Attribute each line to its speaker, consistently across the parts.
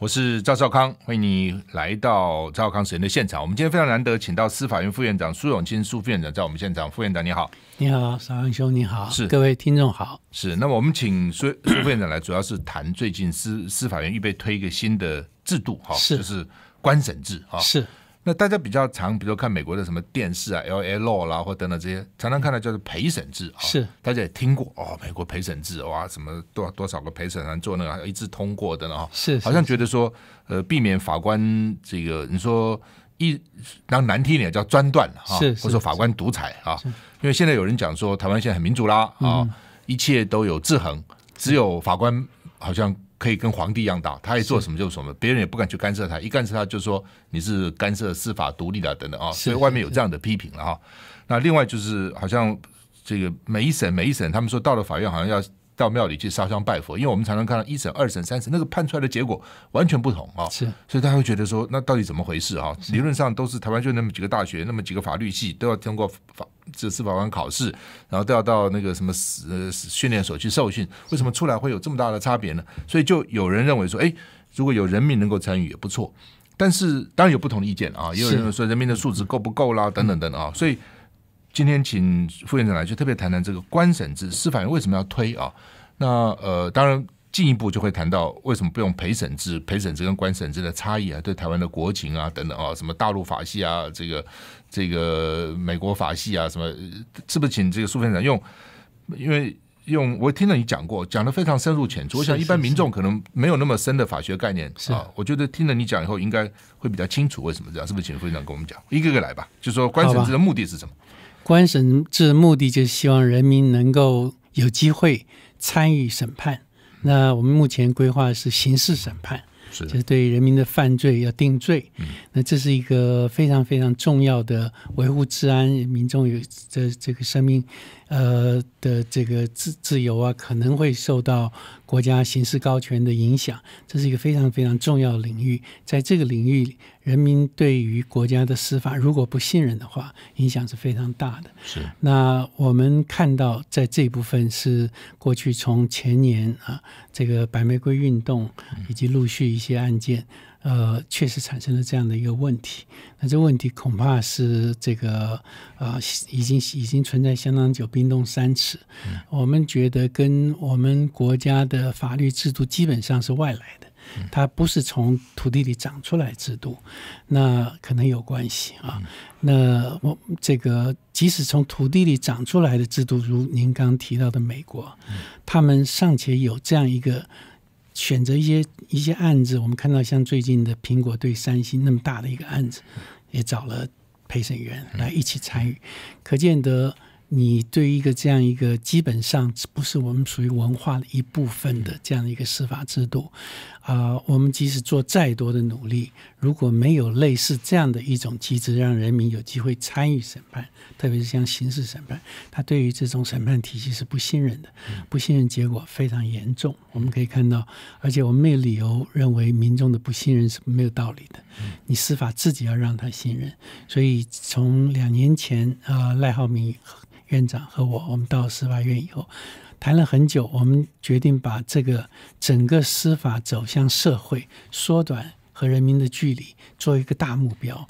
Speaker 1: 我是赵少康，欢迎你来到赵少康时的现场。我们今天非常难得，请到司法院副院长苏永清苏副院长在我们现场。副院长你好，
Speaker 2: 你好，邵文兄你好，是各位听
Speaker 1: 众好，是。那么我们请苏苏副院长来，主要是谈最近司司法院预备推一个新的制度，哈，就是官审制，哈，是。那大家比较常，比如看美国的什么电视啊，L A law 啦，或等等这些，常常看的叫做陪审制啊。是，大家也听过哦，美国陪审制哇，什么多多少个陪审团做那个一致通过的啊。是，好像觉得说，呃，避免法官这个，你说一，当难听点叫专断啊，是，或者说法官独裁啊。因为现在有人讲说，台湾现在很民主啦啊，一切都有制衡，只有法官好像。可以跟皇帝一样大，他爱做什么就什么，别人也不敢去干涉他，一干涉他就说你是干涉司法独立的等等啊，所以外面有这样的批评了哈。那另外就是好像这个每一审每一审，他们说到了法院好像要。到庙里去烧香拜佛，因为我们常常看到一审、二审、三审，那个判出来的结果完全不同啊。是，所以大家会觉得说，那到底怎么回事啊？理论上都是台湾就那么几个大学，那么几个法律系，都要通过法这司法官考试，然后都要到那个什么呃训练所去受训，为什么出来会有这么大的差别呢？所以就有人认为说，哎，如果有人民能够参与也不错，但是当然有不同的意见啊。也有人说人民的素质够不够啦，等等等等啊。所以今天请副院长来，就特别谈谈这个官审制，司法院为什么要推啊？那呃，当然进一步就会谈到为什么不用陪审制？陪审制跟官审制的差异啊，对台湾的国情啊等等啊，什么大陆法系啊，这个这个美国法系啊，什么是不是请这个苏院长用？因为用我听了你讲过，讲的非常深入浅出。我想一般民众可能没有那么深的法学概念。是。啊。我觉得听了你讲以后，应该会比较清楚为什么这样。是不是请苏院长跟我们讲，一个个来吧？就说官审制的目的是什么？
Speaker 2: 官审制目的就是希望人民能够。有机会参与审判。那我们目前规划是刑事审判，就是对人民的犯罪要定罪。那这是一个非常非常重要的维护治安、民众有这这个生命。呃的这个自自由啊，可能会受到国家刑事高权的影响，这是一个非常非常重要的领域。在这个领域里，人民对于国家的司法如果不信任的话，影响是非常大的。是。那我们看到在这部分是过去从前年啊，这个白玫瑰运动以及陆续一些案件。呃，确实产生了这样的一个问题。那这问题恐怕是这个呃，已经已经存在相当久，冰冻三尺。我们觉得跟我们国家的法律制度基本上是外来的，它不是从土地里长出来制度，那可能有关系啊。那我这个即使从土地里长出来的制度，如您刚提到的美国，他们尚且有这样一个。选择一些一些案子，我们看到像最近的苹果对三星那么大的一个案子，也找了陪审员来一起参与，可见得你对一个这样一个基本上不是我们属于文化的一部分的这样一个司法制度。啊，我们即使做再多的努力，如果没有类似这样的一种机制，让人民有机会参与审判，特别是像刑事审判，他对于这种审判体系是不信任的。不信任结果非常严重，我们可以看到，而且我们没有理由认为民众的不信任是没有道理的。你司法自己要让他信任，所以从两年前啊，赖浩明院长和我，我们到司法院以后。谈了很久，我们决定把这个整个司法走向社会，缩短和人民的距离，做一个大目标。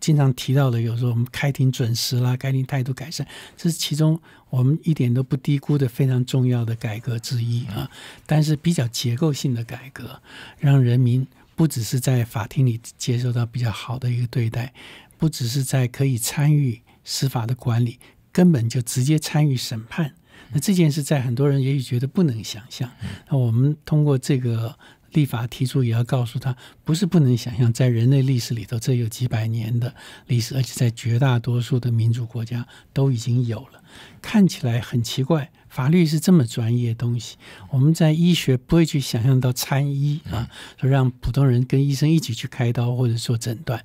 Speaker 2: 经常提到的，有时候我们开庭准时啦，开庭态度改善，这是其中我们一点都不低估的非常重要的改革之一啊。但是比较结构性的改革，让人民不只是在法庭里接受到比较好的一个对待，不只是在可以参与司法的管理，根本就直接参与审判。那这件事在很多人也许觉得不能想象，那我们通过这个立法提出，也要告诉他，不是不能想象，在人类历史里头，这有几百年的历史，而且在绝大多数的民主国家都已经有了。看起来很奇怪，法律是这么专业东西，我们在医学不会去想象到参医啊，说让普通人跟医生一起去开刀或者做诊断，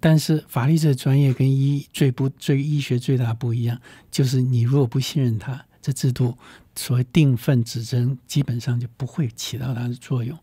Speaker 2: 但是法律这专业跟医最不最医学最大不一样，就是你如果不信任他。这制度所谓定份指针基本上就不会起到它的作用。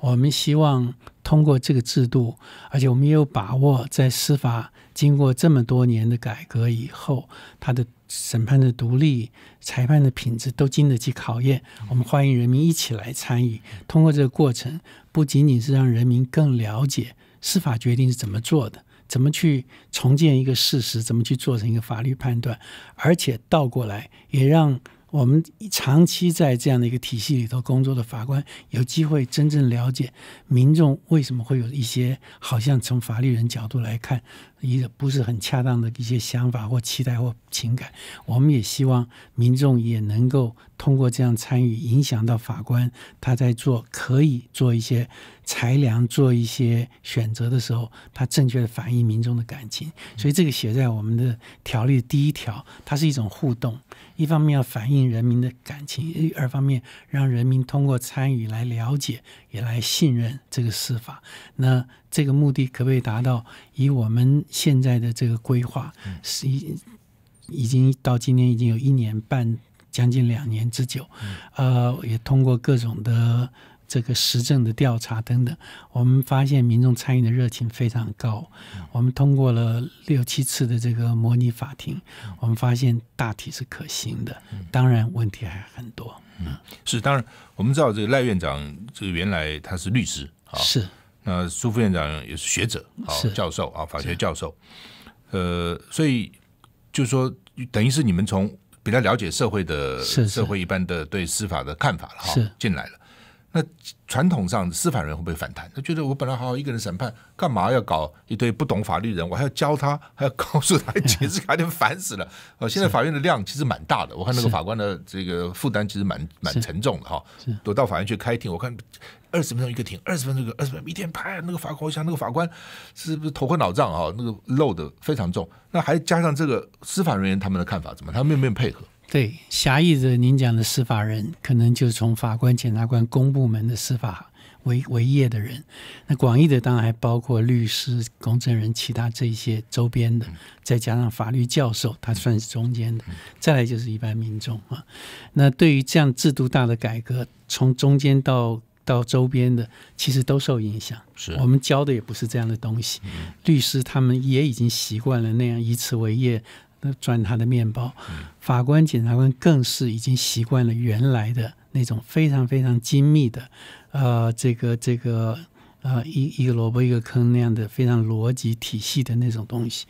Speaker 2: 我们希望通过这个制度，而且我们也有把握，在司法经过这么多年的改革以后，它的审判的独立、裁判的品质都经得起考验。我们欢迎人民一起来参与，通过这个过程，不仅仅是让人民更了解司法决定是怎么做的。怎么去重建一个事实？怎么去做成一个法律判断？而且倒过来，也让我们长期在这样的一个体系里头工作的法官，有机会真正了解民众为什么会有一些好像从法律人角度来看，一个不是很恰当的一些想法或期待或情感。我们也希望民众也能够通过这样参与，影响到法官他在做，可以做一些。裁量做一些选择的时候，它正确的反映民众的感情，所以这个写在我们的条例第一条，它是一种互动。一方面要反映人民的感情，二方面让人民通过参与来了解，也来信任这个司法。那这个目的可不可以达到？以我们现在的这个规划，是已已经到今年已经有一年半，将近两年之久。呃，也通过各种的。这个实证的调查等等，我们发现民众参与的热情非常高。我们通过了六七次的这个模拟法庭，我们发现大体是可行的。当然，问题还很多。
Speaker 1: 嗯，是当然，我们知道这个赖院长，这个原来他是律师啊，是那苏副院长也是学者啊，教授啊，法学教授。呃，所以就是说，等于是你们从比较了解社会的、社会一般的对司法的看法了，是进来了。那传统上司法人会不会反弹？他觉得我本来好好一个人审判，干嘛要搞一堆不懂法律人？我还要教他，还要告诉他解释，有点烦死了。呃，现在法院的量其实蛮大的，我看那个法官的这个负担其实蛮蛮沉重的哈。我到法院去开庭，我看二十分钟一个庭，二十分钟一个，二十分钟一天，拍那个法官我想那个法官是不是头昏脑胀啊？那个漏的非常重。那还加上这个司法人员他们的看法怎么？他们愿没有配合？
Speaker 2: 对狭义的，您讲的司法人，可能就是从法官、检察官、公部门的司法为为业的人。那广义的当然还包括律师、公证人、其他这些周边的，再加上法律教授，他算是中间的。再来就是一般民众啊。那对于这样制度大的改革，从中间到到周边的，其实都受影响。是我们教的也不是这样的东西。律师他们也已经习惯了那样以此为业。转他的面包，法官、检察官更是已经习惯了原来的那种非常非常精密的，呃，这个这个呃，一一个萝卜一个坑那样的非常逻辑体系的那种东西。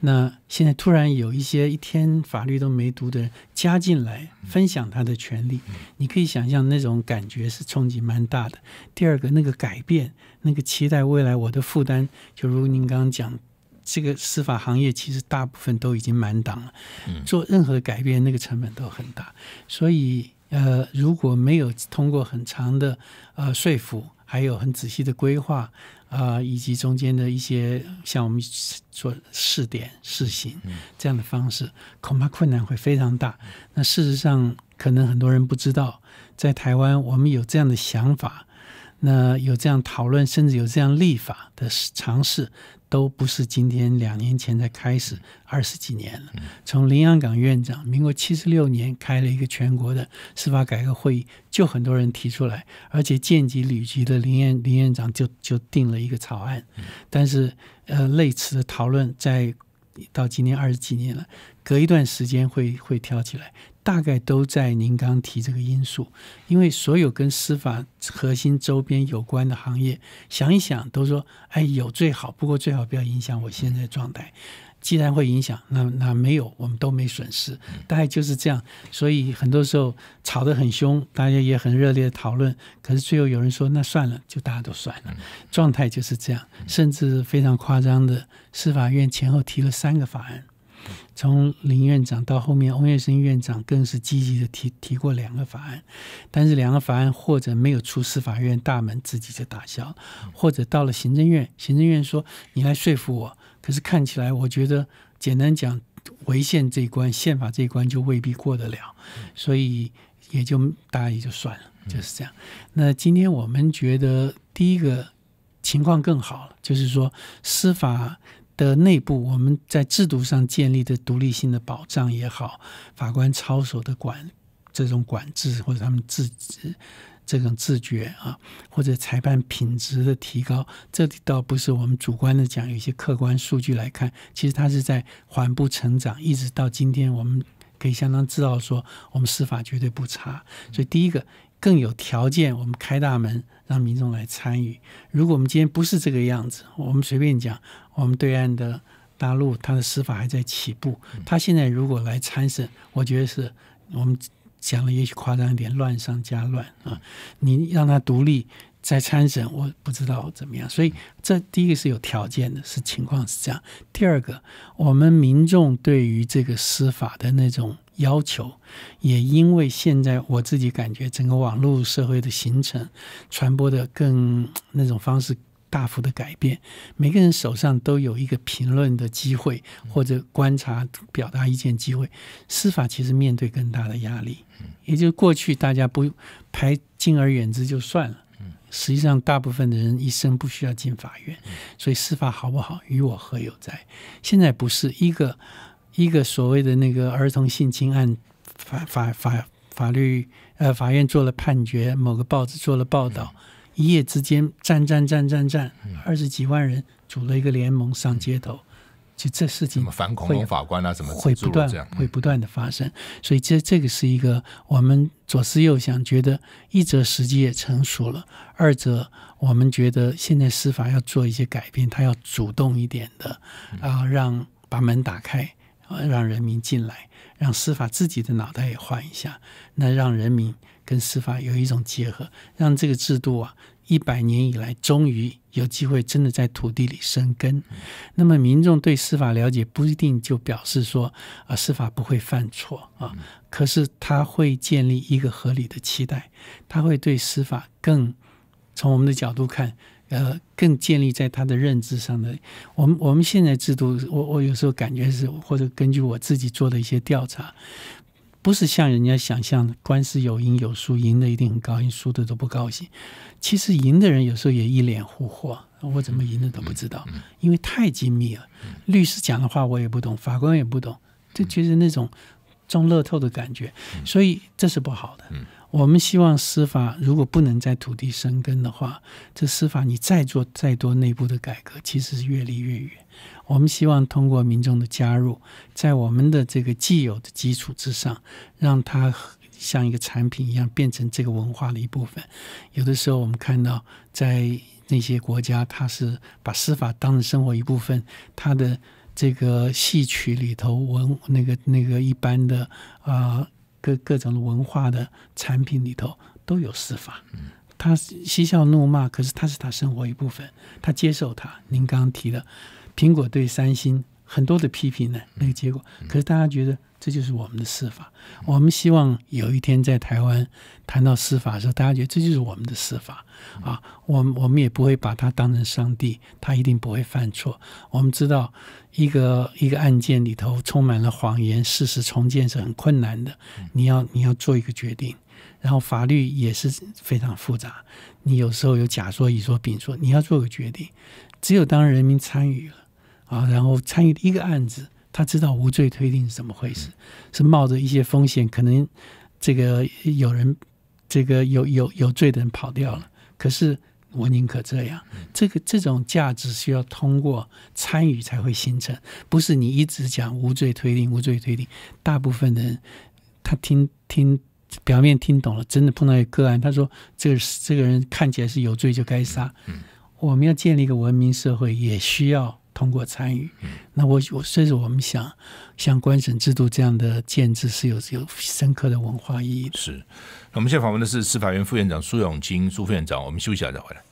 Speaker 2: 那现在突然有一些一天法律都没读的加进来分享他的权利，你可以想象那种感觉是冲击蛮大的。第二个，那个改变，那个期待未来我的负担，就如您刚刚讲。这个司法行业其实大部分都已经满档了，做任何改变那个成本都很大，所以呃如果没有通过很长的呃说服，还有很仔细的规划啊，以及中间的一些像我们做试点试行这样的方式，恐怕困难会非常大。那事实上，可能很多人不知道，在台湾我们有这样的想法，那有这样讨论，甚至有这样立法的尝试。都不是今天，两年前才开始，二十几年了。从林洋港院长，民国七十六年开了一个全国的司法改革会议，就很多人提出来，而且建籍旅局的林院林院长就就定了一个草案，但是呃，类似的讨论在到今天二十几年了，隔一段时间会会挑起来。大概都在您刚提这个因素，因为所有跟司法核心周边有关的行业，想一想都说，哎，有最好，不过最好不要影响我现在状态。既然会影响，那那没有，我们都没损失，大概就是这样。所以很多时候吵得很凶，大家也很热烈讨论，可是最后有人说，那算了，就大家都算了，状态就是这样。甚至非常夸张的，司法院前后提了三个法案。从林院长到后面翁院长，更是积极的提提过两个法案，但是两个法案或者没有出司法院大门，自己就打消；或者到了行政院，行政院说你来说服我。可是看起来，我觉得简单讲，违宪这一关、宪法这一关就未必过得了，所以也就大家也就算了，就是这样。那今天我们觉得第一个情况更好了，就是说司法。的内部，我们在制度上建立的独立性的保障也好，法官操守的管这种管制，或者他们自己这种自觉啊，或者裁判品质的提高，这倒不是我们主观的讲，有一些客观数据来看，其实它是在缓步成长，一直到今天，我们可以相当知道说，我们司法绝对不差。所以第一个。更有条件，我们开大门让民众来参与。如果我们今天不是这个样子，我们随便讲，我们对岸的大陆，他的司法还在起步，他现在如果来参审，我觉得是我们讲了，也许夸张一点，乱上加乱啊！你让他独立。在参审，我不知道怎么样，所以这第一个是有条件的，是情况是这样。第二个，我们民众对于这个司法的那种要求，也因为现在我自己感觉整个网络社会的形成，传播的更那种方式大幅的改变，每个人手上都有一个评论的机会或者观察、表达意见机会，司法其实面对更大的压力。嗯，也就是过去大家不排敬而远之就算了。实际上，大部分的人一生不需要进法院，所以司法好不好与我何有哉？现在不是一个一个所谓的那个儿童性侵案，法法法法律呃法院做了判决，某个报纸做了报道，一夜之间战战战战战，二十几万人组了一个联盟上街头。就这事情，会法官啊，什么会不断，会不断的发生。所以这这个是一个我们左思右想，觉得一则时机也成熟了，二则我们觉得现在司法要做一些改变，它要主动一点的啊，让把门打开啊，让人民进来，让司法自己的脑袋也换一下，那让人民跟司法有一种结合，让这个制度啊。一百年以来，终于有机会真的在土地里生根。那么，民众对司法了解不一定就表示说，啊，司法不会犯错啊，可是他会建立一个合理的期待，他会对司法更从我们的角度看，呃，更建立在他的认知上的。我们我们现在制度，我我有时候感觉是，或者根据我自己做的一些调查。不是像人家想象，官司有赢有输，赢的一定很高兴，输的都不高兴。其实赢的人有时候也一脸糊惑，我怎么赢的都不知道，因为太精密了。律师讲的话我也不懂，法官也不懂，就觉得那种中乐透的感觉，所以这是不好的。我们希望司法如果不能在土地生根的话，这司法你再做再多内部的改革，其实是越离越远。我们希望通过民众的加入，在我们的这个既有的基础之上，让它像一个产品一样变成这个文化的一部分。有的时候我们看到在那些国家，它是把司法当成生活一部分，它的这个戏曲里头文那个那个一般的啊。各各种的文化的产品里头都有司法，嗯，他嬉笑怒骂，可是他是他生活一部分，他接受他。您刚刚提了苹果对三星。很多的批评呢，那个结果，可是大家觉得这就是我们的司法。我们希望有一天在台湾谈到司法的时候，大家觉得这就是我们的司法啊。我们我们也不会把它当成上帝，他一定不会犯错。我们知道一个一个案件里头充满了谎言，事实重建是很困难的。你要你要做一个决定，然后法律也是非常复杂。你有时候有甲说乙说丙说，你要做个决定。只有当人民参与了。啊，然后参与一个案子，他知道无罪推定是怎么回事，是冒着一些风险，可能这个有人这个有有有罪的人跑掉了，可是我宁可这样，这个这种价值需要通过参与才会形成，不是你一直讲无罪推定，无罪推定，大部分人他听听表面听懂了，真的碰到一个案，他说这个这个人看起来是有罪，就该杀。我们要建立一个文明社会，也需要。通过参与，那我我甚至我们想，像官审制度这样的建制是有有深刻的文化意义。是，
Speaker 1: 我们现在访问的是司法院副院长苏永清，苏副院长，我们休息一下再回来。